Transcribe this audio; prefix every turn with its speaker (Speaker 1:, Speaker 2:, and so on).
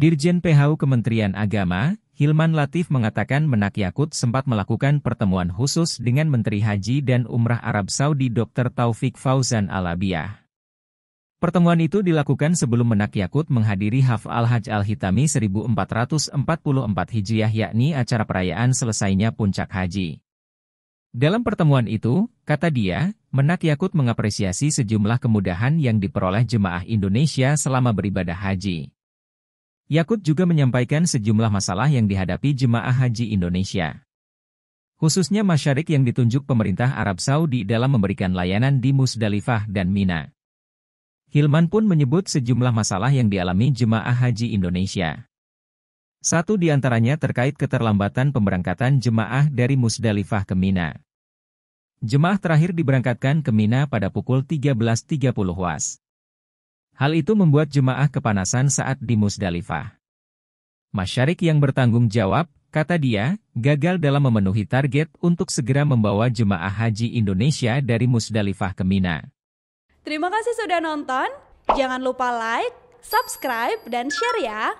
Speaker 1: Dirjen PHU Kementerian Agama, Hilman Latif mengatakan Menak Yakut sempat melakukan pertemuan khusus dengan Menteri Haji dan Umrah Arab Saudi Dr. Taufik Fauzan Alabiah. Pertemuan itu dilakukan sebelum Menak Yakut menghadiri Haf Al-Hajj Al-Hitami 1444 Hijriah yakni acara perayaan selesainya puncak haji. Dalam pertemuan itu, kata dia, Menak Yakut mengapresiasi sejumlah kemudahan yang diperoleh jemaah Indonesia selama beribadah haji. Yakut juga menyampaikan sejumlah masalah yang dihadapi jemaah haji Indonesia. Khususnya masyarik yang ditunjuk pemerintah Arab Saudi dalam memberikan layanan di Musdalifah dan Mina. Hilman pun menyebut sejumlah masalah yang dialami jemaah haji Indonesia. Satu di antaranya terkait keterlambatan pemberangkatan jemaah dari Musdalifah ke Mina. Jemaah terakhir diberangkatkan ke Mina pada pukul 13.30 WAs. Hal itu membuat jemaah kepanasan saat di Musdalifah. Masyarik yang bertanggung jawab, kata dia, gagal dalam memenuhi target untuk segera membawa jemaah haji Indonesia dari Musdalifah ke Mina.
Speaker 2: Terima kasih sudah nonton. Jangan lupa like, subscribe, dan share ya.